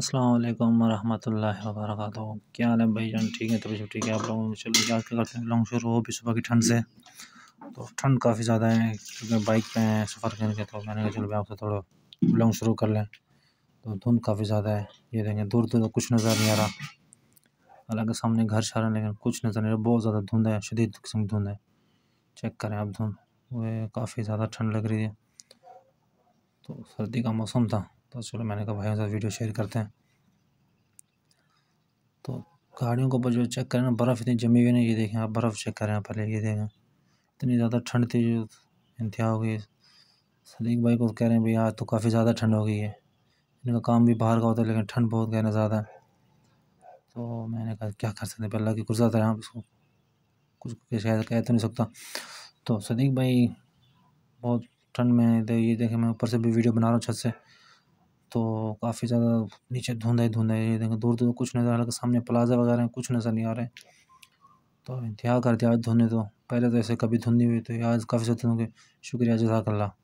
असलकम वरह वर्क क्या हाल है भाई जान ठीक है तभी सब ठीक है आप लोगों चलो याद क्या करते हैं लॉन्ग शुरू हो भी सुबह की ठंड से तो ठंड काफ़ी ज़्यादा है क्योंकि बाइक पे हैं सफ़र करके तो मैंने कहा चलो भाई आपसे थोड़ा लॉन्ग शुरू कर लें तो धुंध काफ़ी ज़्यादा है ये देखें दूर दूर कुछ नज़र नहीं आ रहा हालांकि सामने घर शहर है लेकिन कुछ नज़र नहीं आ रहा बहुत ज़्यादा धुंध है शदीद किस्म धुंध है चेक करें आप धुंध वह काफ़ी ज़्यादा ठंड लग रही है तो सर्दी का मौसम था तो चलो मैंने कहा भाई साथ वीडियो शेयर करते हैं तो गाड़ियों को ऊपर जो चेक करें ना बर्फ़ इतनी जमी हुई नहीं ये देखें आप बर्फ़ चेक करें पहले ये देखें इतनी ज़्यादा ठंड थी जो इंतहा हो गई सदीक भाई को कह रहे हैं भाई आज तो काफ़ी ज़्यादा ठंड हो गई है इनका काम भी बाहर का होता है लेकिन ठंड बहुत ना ज़्यादा तो मैंने कहा क्या कर सकते हैं पहला कि गुजरात है आप इसको कुछ शायद कह तो नहीं सकता तो सदीक भाई बहुत ठंड में ये देखें मैं ऊपर से भी वीडियो बना रहा हूँ छत से तो काफ़ी ज़्यादा नीचे धुंध ही धुंधा ये देखें दूर दूर कुछ नज़र आ रहा सामने प्लाजा वगैरह कुछ नज़र नहीं आ रहे हैं तो इंतहा कर दिया आज धुंधे तो पहले तो ऐसे कभी धुंध नहीं हुई तो आज काफ़ी ज़्यादा शुक्रिया जजाकल्ला